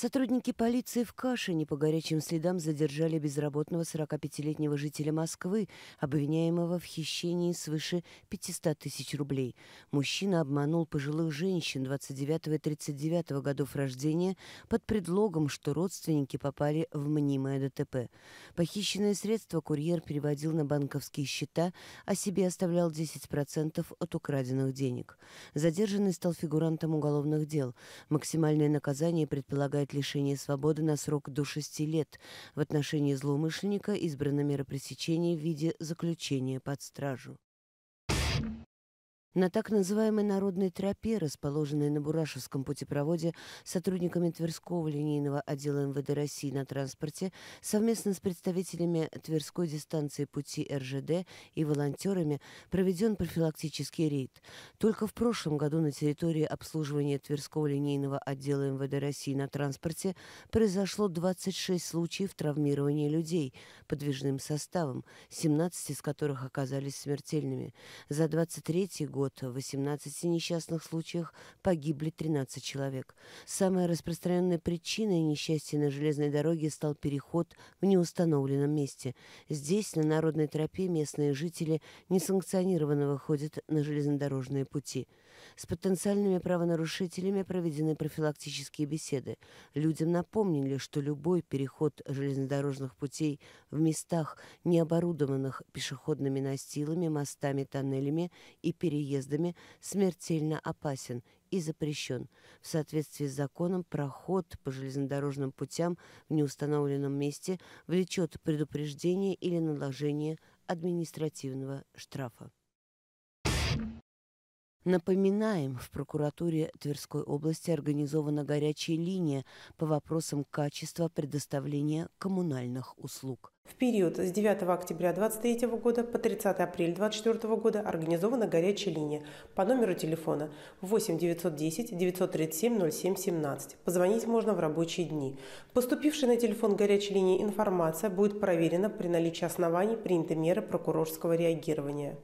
Сотрудники полиции в Каше не по горячим следам задержали безработного 45-летнего жителя Москвы, обвиняемого в хищении свыше 500 тысяч рублей. Мужчина обманул пожилых женщин 29 и 39 годов рождения под предлогом, что родственники попали в мнимое ДТП. Похищенные средства курьер переводил на банковские счета, а себе оставлял 10% от украденных денег. Задержанный стал фигурантом уголовных дел. Максимальное наказание предполагает предполагает лишение свободы на срок до 6 лет. В отношении злоумышленника избрана мера пресечения в виде заключения под стражу. На так называемой «Народной тропе», расположенной на Бурашевском путепроводе сотрудниками Тверского линейного отдела МВД России на транспорте, совместно с представителями Тверской дистанции пути РЖД и волонтерами проведен профилактический рейд. Только в прошлом году на территории обслуживания Тверского линейного отдела МВД России на транспорте произошло 26 случаев травмирования людей подвижным составом, 17 из которых оказались смертельными. За 23 год год в 18 несчастных случаях погибли 13 человек. Самой распространенной причиной несчастья на железной дороге стал переход в неустановленном месте. Здесь, на народной тропе, местные жители несанкционированно выходят на железнодорожные пути. С потенциальными правонарушителями проведены профилактические беседы. Людям напомнили, что любой переход железнодорожных путей в местах, не оборудованных пешеходными настилами, мостами, тоннелями и переездами, переездами смертельно опасен и запрещен. В соответствии с законом проход по железнодорожным путям в неустановленном месте влечет предупреждение или наложение административного штрафа. Напоминаем, в прокуратуре Тверской области организована горячая линия по вопросам качества предоставления коммунальных услуг. В период с 9 октября 2023 года по 30 апреля 2024 года организована горячая линия по номеру телефона 8 910 937 07 17. Позвонить можно в рабочие дни. Поступившая на телефон горячей линии информация будет проверена при наличии оснований принятой меры прокурорского реагирования.